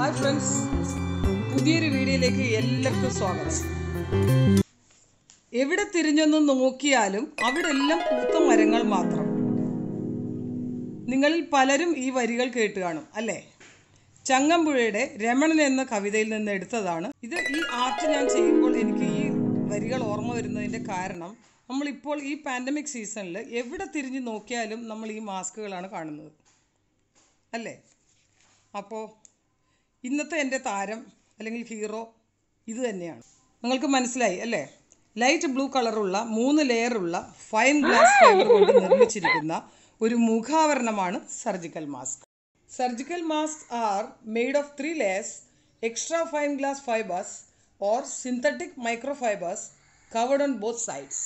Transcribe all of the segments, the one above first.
hi friends പുതിയൊരു വീഡിയോയിലേക്ക് എല്ലാവർക്കും സ്വാഗതം എവിടെ തിരിഞ്ഞൊന്ന് നോക്കിയാലും അവിടെ എല്ലാം പൂത്ത മരങ്ങൾ മാത്രം നിങ്ങളിൽ പലരും ഈ വരികൾ കേട്ട് കാണും അല്ലേ ചങ്ങമ്പുഴയുടെ രമണൻ എന്ന കവിതയിൽ നിന്ന് എടുത്തതാണ് ഇത് ഈ ആർട്ട് ഞാൻ ചെയ്യുമ്പോൾ എനിക്ക് ഈ വരികൾ ഓർമ്മ വരുന്നതിൻ്റെ കാരണം നമ്മളിപ്പോൾ ഈ പാൻഡമിക് സീസണിൽ എവിടെ തിരിഞ്ഞ് നോക്കിയാലും നമ്മൾ ഈ മാസ്കുകളാണ് കാണുന്നത് അല്ലേ അപ്പോൾ ഇന്നത്തെ എൻ്റെ താരം അല്ലെങ്കിൽ ഹീറോ ഇത് തന്നെയാണ് നിങ്ങൾക്ക് മനസ്സിലായി അല്ലേ ലൈറ്റ് ബ്ലൂ കളറുള്ള മൂന്ന് ലെയറുള്ള ഫൈൻ ഗ്ലാസ് ഫൈബർ കൊണ്ട് നിർമ്മിച്ചിരിക്കുന്ന ഒരു മുഖാവരണമാണ് surgical mask surgical mask are made of three layers extra fine glass fibres or synthetic micro fibres covered on both sides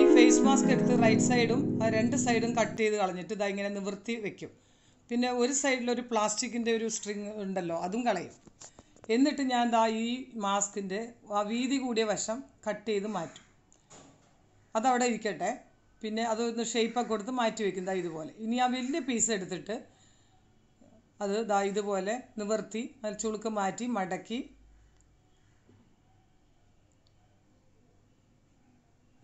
ഈ ഫേസ് മാസ്ക് എടുത്ത് റൈറ്റ് സൈഡും രണ്ട് സൈഡും കട്ട് ചെയ്ത് കളഞ്ഞിട്ട് ഇതാ ഇങ്ങനെ നിവർത്തി വെക്കും പിന്നെ ഒരു സൈഡിലൊരു പ്ലാസ്റ്റിക്കിൻ്റെ ഒരു സ്ട്രിങ് ഉണ്ടല്ലോ അതും കളയും എന്നിട്ട് ഞാൻ ദാ ഈ മാസ്കിൻ്റെ ആ വീതി കൂടിയ വശം കട്ട് ചെയ്ത് മാറ്റും അതവിടെ ഇരിക്കട്ടെ പിന്നെ അതൊന്ന് ഷേപ്പൊക്കെ കൊടുത്ത് മാറ്റി വയ്ക്കും ദാ ഇതുപോലെ ഇനി ആ വലിയ പീസ് എടുത്തിട്ട് അത് ദാ ഇതുപോലെ നിവർത്തി അതിൽ ചുളുക്ക് മാറ്റി മടക്കി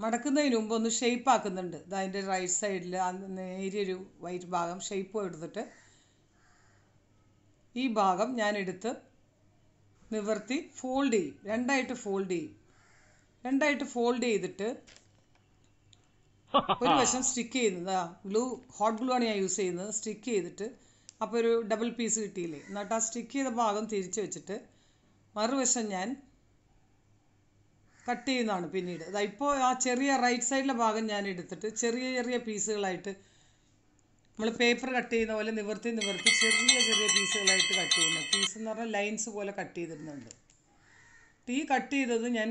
മടക്കുന്നതിന് മുമ്പ് ഒന്ന് ഷെയ്പ്പ് ആക്കുന്നുണ്ട് അതിൻ്റെ റൈറ്റ് സൈഡിൽ നേരിയൊരു വൈറ്റ് ഭാഗം ഷെയ്പ്പ് എടുത്തിട്ട് ഈ ഭാഗം ഞാൻ എടുത്ത് നിവർത്തി ഫോൾഡ് ചെയ്യും രണ്ടായിട്ട് ഫോൾഡ് ചെയ്യും രണ്ടായിട്ട് ഫോൾഡ് ചെയ്തിട്ട് ഒരു വശം സ്റ്റിക്ക് ചെയ്യുന്നതാ ഗ്ലൂ ഹോട്ട് ഗ്ലൂ ആണ് ഞാൻ യൂസ് ചെയ്യുന്നത് സ്റ്റിക്ക് ചെയ്തിട്ട് അപ്പോൾ ഒരു ഡബിൾ പീസ് കിട്ടിയില്ലേ എന്നിട്ട് ആ സ്റ്റിക്ക് ചെയ്ത ഭാഗം തിരിച്ചു വെച്ചിട്ട് മറുവശം ഞാൻ കട്ട് ചെയ്യുന്നതാണ് പിന്നീട് അതാ ഇപ്പോൾ ആ ചെറിയ റൈറ്റ് സൈഡിലെ ഭാഗം ഞാൻ എടുത്തിട്ട് ചെറിയ ചെറിയ പീസുകളായിട്ട് നമ്മൾ പേപ്പർ കട്ട് ചെയ്യുന്ന പോലെ നിവർത്തി നിവർത്തി ചെറിയ ചെറിയ പീസുകളായിട്ട് കട്ട് ചെയ്യുന്നു പീസ് എന്ന് പറഞ്ഞാൽ ലൈൻസ് പോലെ കട്ട് ചെയ്തിരുന്നുണ്ട് ഈ കട്ട് ചെയ്തത് ഞാൻ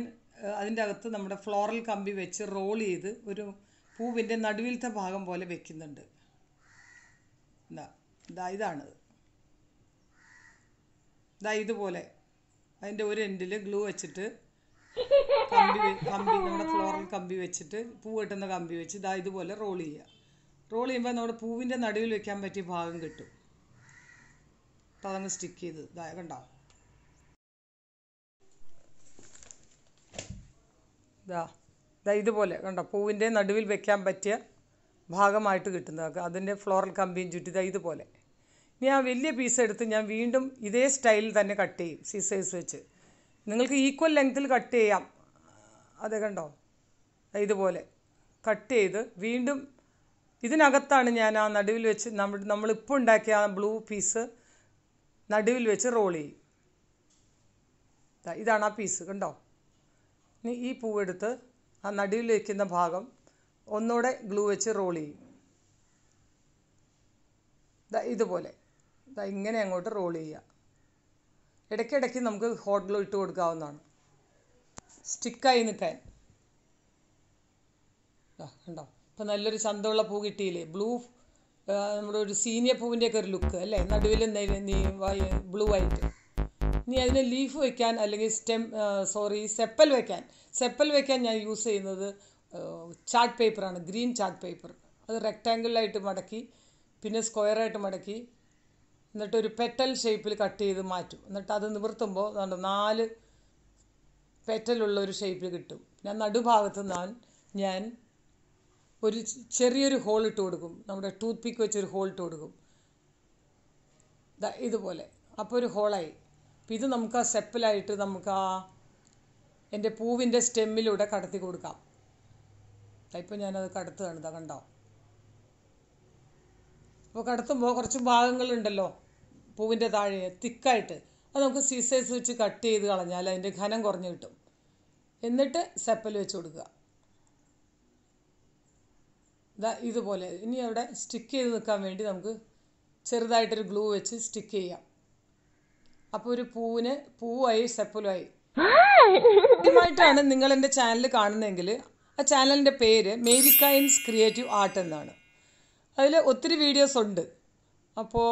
അതിൻ്റെ അകത്ത് നമ്മുടെ ഫ്ലോറൽ കമ്പി വെച്ച് റോൾ ചെയ്ത് ഒരു പൂവിൻ്റെ നടുവിലത്തെ ഭാഗം പോലെ വെക്കുന്നുണ്ട് എന്താ ഇതാ ഇതാണ് ഇതാ ഇതുപോലെ അതിൻ്റെ ഒരു എൻഡിൽ ഗ്ലൂ വെച്ചിട്ട് കമ്പി കമ്പി നമ്മുടെ ഫ്ലോറൽ കമ്പി വെച്ചിട്ട് പൂ കെട്ടുന്ന കമ്പി വെച്ച് ഇതാ ഇതുപോലെ റോൾ ചെയ്യുക റോൾ ചെയ്യുമ്പോൾ നമ്മുടെ പൂവിൻ്റെ നടുവിൽ വെക്കാൻ പറ്റിയ ഭാഗം കിട്ടും അപ്പോൾ അതങ്ങ് സ്റ്റിക്ക് ചെയ്ത് ഇതായ കണ്ടോ ഇതാ ഇതുപോലെ കണ്ടോ പൂവിൻ്റെ നടുവിൽ വെക്കാൻ പറ്റിയ ഭാഗമായിട്ട് കിട്ടുന്നത് അതിൻ്റെ ഫ്ലോറൽ കമ്പിയും ചുറ്റി ഇതാ ഇതുപോലെ ഇനി ആ വലിയ പീസ് എടുത്ത് ഞാൻ വീണ്ടും ഇതേ സ്റ്റൈലിൽ തന്നെ കട്ട് ചെയ്യും സീസേഴ്സ് വെച്ച് നിങ്ങൾക്ക് ഈക്വൽ ലെങ്ത്തിൽ കട്ട് ചെയ്യാം അത് കണ്ടോ ഇതുപോലെ കട്ട് ചെയ്ത് വീണ്ടും ഇതിനകത്താണ് ഞാൻ ആ നടുവിൽ വെച്ച് നമ്മൾ നമ്മളിപ്പോൾ ഉണ്ടാക്കിയ ആ ബ്ലൂ പീസ് നടുവിൽ വെച്ച് റോൾ ചെയ്യും ഇതാണ് ആ പീസ് കണ്ടോ ഇനി ഈ പൂവെടുത്ത് ആ നടുവിൽ വയ്ക്കുന്ന ഭാഗം ഒന്നുകൂടെ ഗ്ലൂ വെച്ച് റോൾ ചെയ്യും ഇതുപോലെ ഇങ്ങനെ അങ്ങോട്ട് റോൾ ചെയ്യുക ഇടയ്ക്കിടയ്ക്ക് നമുക്ക് ഹോട്ട് ഇട്ട് കൊടുക്കാവുന്നതാണ് സ്റ്റിക്കായി നിൽക്കാൻ കണ്ടോ ഇപ്പം നല്ലൊരു ചന്തമുള്ള പൂ കിട്ടിയില്ലേ ബ്ലൂ നമ്മുടെ ഒരു സീനിയർ പൂവിൻ്റെയൊക്കെ ഒരു ലുക്ക് അല്ലേ നടുവിൽ ബ്ലൂ ആയിട്ട് ഇനി അതിന് ലീഫ് വയ്ക്കാൻ അല്ലെങ്കിൽ സ്റ്റെം സോറി സെപ്പൽ വയ്ക്കാൻ സെപ്പൽ വയ്ക്കാൻ ഞാൻ യൂസ് ചെയ്യുന്നത് ചാർട്ട് പേപ്പറാണ് ഗ്രീൻ ചാർട്ട് പേപ്പർ അത് റെക്റ്റാങ്കിളായിട്ട് മടക്കി പിന്നെ സ്ക്വയറായിട്ട് മടക്കി എന്നിട്ടൊരു ഒരു പെറ്റൽ ഷേപ്പിൽ കട്ട് ചെയ്ത് മാറ്റും എന്നിട്ട് അത് നിവർത്തുമ്പോൾ നാല് പെറ്റലുള്ള ഒരു ഷേപ്പിൽ കിട്ടും ഞാൻ നടുഭാഗത്ത് നിന്നാൻ ഞാൻ ഒരു ചെറിയൊരു ഹോൾ ഇട്ട് കൊടുക്കും നമ്മുടെ ടൂത്ത് പിക്ക് വെച്ചൊരു ഹോൾ ഇട്ട് കൊടുക്കും ഇതുപോലെ അപ്പോൾ ഒരു ഹോളായി അപ്പം ഇത് നമുക്ക് ആ സെപ്പിലായിട്ട് നമുക്ക് ആ എൻ്റെ പൂവിൻ്റെ സ്റ്റെമ്മിലൂടെ കടത്തി കൊടുക്കാം ഇപ്പം ഞാനത് കടത്തുകയാണ് ഇതാ കണ്ടോ അപ്പോൾ കടത്തുമ്പോൾ കുറച്ച് ഭാഗങ്ങളുണ്ടല്ലോ പൂവിൻ്റെ താഴെ തിക്കായിട്ട് അത് നമുക്ക് സീസൈസ് വെച്ച് കട്ട് ചെയ്ത് കളഞ്ഞാൽ അതിൻ്റെ ഘനം കുറഞ്ഞു കിട്ടും എന്നിട്ട് സെപ്പൽ വെച്ച് കൊടുക്കുക ഇതാ ഇതുപോലെ ഇനി അവിടെ സ്റ്റിക്ക് ചെയ്ത് നിൽക്കാൻ വേണ്ടി നമുക്ക് ചെറുതായിട്ടൊരു ഗ്ലൂ വെച്ച് സ്റ്റിക്ക് ചെയ്യാം അപ്പോൾ ഒരു പൂവിന് പൂവായി സെപ്പലുമായി ആദ്യമായിട്ടാണ് നിങ്ങൾ എൻ്റെ ചാനൽ കാണുന്നതെങ്കിൽ ആ ചാനലിൻ്റെ പേര് മേരി കൈൻസ് ക്രിയേറ്റീവ് ആർട്ട് എന്നാണ് അതിൽ ഒത്തിരി വീഡിയോസ് ഉണ്ട് അപ്പോൾ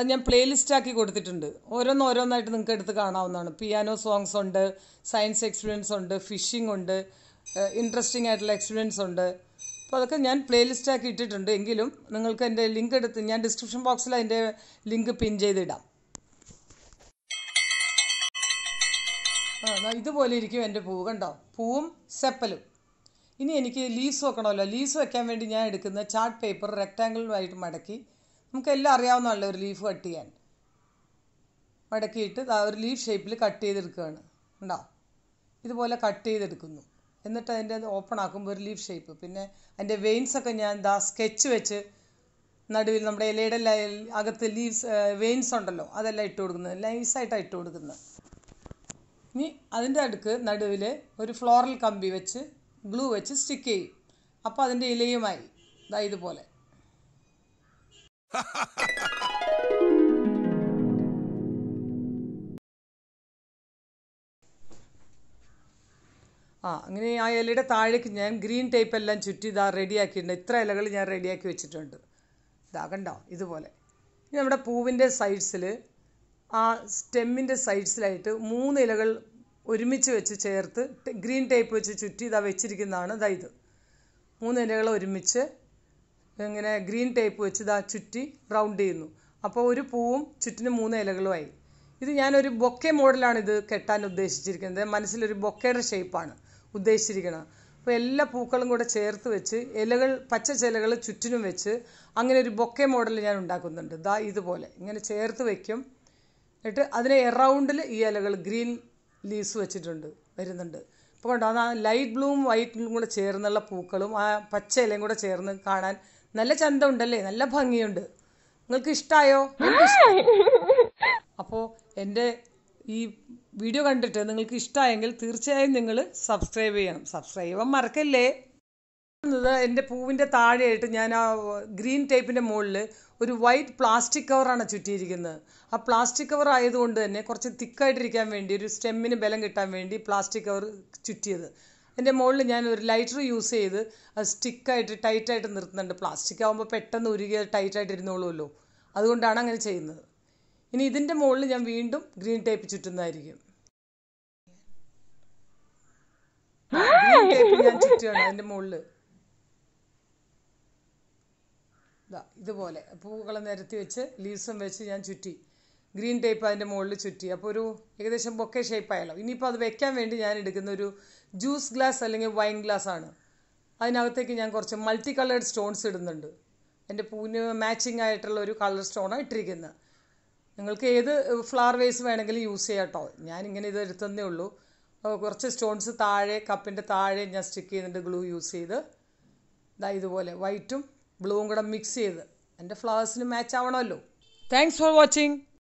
അത് ഞാൻ പ്ലേലിസ്റ്റ് ആക്കി കൊടുത്തിട്ടുണ്ട് ഓരോന്നോരോന്നായിട്ട് നിങ്ങൾക്ക് എടുത്ത് കാണാവുന്നതാണ് പിയാനോ സോങ്സ് ഉണ്ട് സയൻസ് എക്സ്പീരിയൻസ് ഉണ്ട് ഫിഷിംഗ് ഉണ്ട് ഇൻട്രസ്റ്റിംഗ് ആയിട്ടുള്ള എക്സ്പീരിയൻസ് ഉണ്ട് അപ്പോൾ അതൊക്കെ ഞാൻ പ്ലേലിസ്റ്റ് ആക്കി ഇട്ടിട്ടുണ്ട് എങ്കിലും നിങ്ങൾക്ക് എൻ്റെ ലിങ്ക് എടുത്ത് ഞാൻ ഡിസ്ക്രിപ്ഷൻ ബോക്സിൽ അതിൻ്റെ ലിങ്ക് പിൻ ചെയ്തിടാം ഇതുപോലെ ഇരിക്കും എൻ്റെ പൂവ് കണ്ടോ പൂവും സെപ്പലും ഇനി എനിക്ക് ലീസ് വെക്കണമല്ലോ ലീസ് വെക്കാൻ വേണ്ടി ഞാൻ എടുക്കുന്ന ചാർട്ട് പേപ്പർ റെക്റ്റാങ്കിളുമായിട്ട് മടക്കി നമുക്കെല്ലാം അറിയാവുന്നതല്ലേ ഒരു ലീഫ് കട്ട് ചെയ്യാൻ മടക്കിയിട്ട് ഒരു ലീഫ് ഷേപ്പിൽ കട്ട് ചെയ്തെടുക്കുകയാണ് ഉണ്ടോ ഇതുപോലെ കട്ട് ചെയ്തെടുക്കുന്നു എന്നിട്ട് അതിൻ്റെ ഓപ്പൺ ആക്കുമ്പോൾ ഒരു ലീഫ് ഷേപ്പ് പിന്നെ അതിൻ്റെ വെയിൻസ് ഒക്കെ ഞാൻ ദാ സ്കെച്ച് വെച്ച് നടുവിൽ നമ്മുടെ ഇലയുടെ അകത്ത് ലീവ്സ് വെയിൻസ് ഉണ്ടല്ലോ അതെല്ലാം ഇട്ട് കൊടുക്കുന്നത് നൈസായിട്ടാണ് ഇട്ട് കൊടുക്കുന്നത് ഇനി അതിൻ്റെ അടുക്ക് നടുവിൽ ഒരു ഫ്ലോറൽ കമ്പി വെച്ച് ഗ്ലൂ വെച്ച് സ്റ്റിക്ക് ചെയ്യും അപ്പോൾ അതിൻ്റെ ഇലയുമായി ഇതാ ഇതുപോലെ ആ അങ്ങനെ ആ ഇലയുടെ താഴേക്ക് ഞാൻ ഗ്രീൻ ടേപ്പ് എല്ലാം ചുറ്റി ഇതാ റെഡിയാക്കിയിട്ടുണ്ട് ഇത്ര ഇലകൾ ഞാൻ റെഡിയാക്കി വെച്ചിട്ടുണ്ട് ഇതാ കണ്ടോ ഇതുപോലെ ഇനി നമ്മുടെ പൂവിൻ്റെ സൈഡ്സിൽ ആ സ്റ്റെമ്മിൻ്റെ സൈഡ്സിലായിട്ട് മൂന്ന് ഇലകൾ ഒരുമിച്ച് വെച്ച് ചേർത്ത് ഗ്രീൻ ടേപ്പ് വെച്ച് ചുറ്റി ഇതാ വെച്ചിരിക്കുന്നതാണ് ഇതാ ഇത് മൂന്ന് ഇലകൾ ഒരുമിച്ച് ഇങ്ങനെ ഗ്രീൻ ടേപ്പ് വെച്ച് ഇതാ ചുറ്റി റൗണ്ട് ചെയ്യുന്നു അപ്പോൾ ഒരു പൂവും ചുറ്റിന് മൂന്ന് ഇലകളുമായി ഇത് ഞാനൊരു ബൊക്കെ മോഡലാണ് ഇത് കെട്ടാൻ ഉദ്ദേശിച്ചിരിക്കുന്നത് മനസ്സിലൊരു ബൊക്കയുടെ ഷേപ്പാണ് ഉദ്ദേശിച്ചിരിക്കുന്നത് അപ്പോൾ എല്ലാ പൂക്കളും കൂടെ ചേർത്ത് വെച്ച് ഇലകൾ പച്ച ചിലകൾ ചുറ്റിനും വെച്ച് അങ്ങനെ ഒരു ബൊക്കെ മോഡൽ ഞാൻ ഉണ്ടാക്കുന്നുണ്ട് ദാ ഇതുപോലെ ഇങ്ങനെ ചേർത്ത് വയ്ക്കും എന്നിട്ട് അതിനെ എറൗണ്ടിൽ ഈ ഇലകൾ ഗ്രീൻ ലീവ്സ് വെച്ചിട്ടുണ്ട് വരുന്നുണ്ട് അപ്പോൾ കണ്ടോ അത് ആ ലൈറ്റ് ബ്ലൂവും വൈറ്റും കൂടെ ചേർന്നുള്ള പൂക്കളും ആ പച്ച ഇലയും കൂടെ ചേർന്ന് കാണാൻ നല്ല ചന്ത ഉണ്ടല്ലേ നല്ല ഭംഗിയുണ്ട് നിങ്ങൾക്ക് ഇഷ്ടായോ അപ്പോ എൻ്റെ ഈ വീഡിയോ കണ്ടിട്ട് നിങ്ങൾക്ക് ഇഷ്ടമായെങ്കിൽ തീർച്ചയായും നിങ്ങൾ സബ്സ്ക്രൈബ് ചെയ്യണം സബ്സ്ക്രൈബ് മറക്കല്ലേ എൻ്റെ പൂവിൻ്റെ താഴെയായിട്ട് ഞാൻ ആ ഗ്രീൻ ടൈപ്പിൻ്റെ മുകളിൽ ഒരു വൈറ്റ് പ്ലാസ്റ്റിക് കവറാണ് ചുറ്റിയിരിക്കുന്നത് ആ പ്ലാസ്റ്റിക് കവർ ആയതുകൊണ്ട് തന്നെ കുറച്ച് തിക്കായിട്ടിരിക്കാൻ വേണ്ടി ഒരു സ്റ്റെമ്മിന് ബലം കിട്ടാൻ വേണ്ടി പ്ലാസ്റ്റിക് കവർ ചുറ്റിയത് അതിൻ്റെ മുകളിൽ ഞാൻ ഒരു ലൈറ്റർ യൂസ് ചെയ്ത് അത് സ്റ്റിക്കായിട്ട് ടൈറ്റായിട്ട് നിർത്തുന്നുണ്ട് പ്ലാസ്റ്റിക് ആകുമ്പോൾ പെട്ടെന്ന് ഉരുകി ടൈറ്റായിട്ട് ഇരുന്നോളുമല്ലോ അതുകൊണ്ടാണ് അങ്ങനെ ചെയ്യുന്നത് ഇനി ഇതിൻ്റെ മുകളിൽ ഞാൻ വീണ്ടും ഗ്രീൻ ടേപ്പ് ചുറ്റുന്നതായിരിക്കും ഗ്രീൻ ഞാൻ ചുറ്റുകയാണ് അതിൻ്റെ മുകളിൽ ഇതുപോലെ പൂക്കളെ നിരത്തി വെച്ച് ലീവ്സും വെച്ച് ഞാൻ ചുറ്റി ഗ്രീൻ ടേപ്പ് അതിൻ്റെ മുകളിൽ ചുറ്റി അപ്പോൾ ഒരു ഏകദേശം ബൊക്കെ ഷേപ്പായാലോ ഇനിയിപ്പോൾ അത് വെക്കാൻ വേണ്ടി ഞാൻ എടുക്കുന്ന ഒരു ജ്യൂസ് ഗ്ലാസ് അല്ലെങ്കിൽ വൈൻ ഗ്ലാസ് ആണ് അതിനകത്തേക്ക് ഞാൻ കുറച്ച് മൾട്ടി കളേർഡ് സ്റ്റോൺസ് ഇടുന്നുണ്ട് എൻ്റെ പൂവിന് മാച്ചിങ് ആയിട്ടുള്ള ഒരു കളർ സ്റ്റോണാണ് ഇട്ടിരിക്കുന്നത് നിങ്ങൾക്ക് ഏത് ഫ്ലവർ വേസ് വേണമെങ്കിലും യൂസ് ചെയ്യാം കേട്ടോ ഞാനിങ്ങനെ ഇത് എടുത്തതേ ഉള്ളൂ കുറച്ച് സ്റ്റോൺസ് താഴെ കപ്പിൻ്റെ താഴെ ഞാൻ സ്റ്റിക്ക് ചെയ്യുന്നുണ്ട് ഗ്ലൂ യൂസ് ചെയ്ത് ഇതാ ഇതുപോലെ വൈറ്റും ബ്ലൂവും കൂടെ മിക്സ് ചെയ്ത് എൻ്റെ ഫ്ലവേഴ്സിന് മാച്ച് ആവണമല്ലോ താങ്ക്സ് ഫോർ വാച്ചിങ്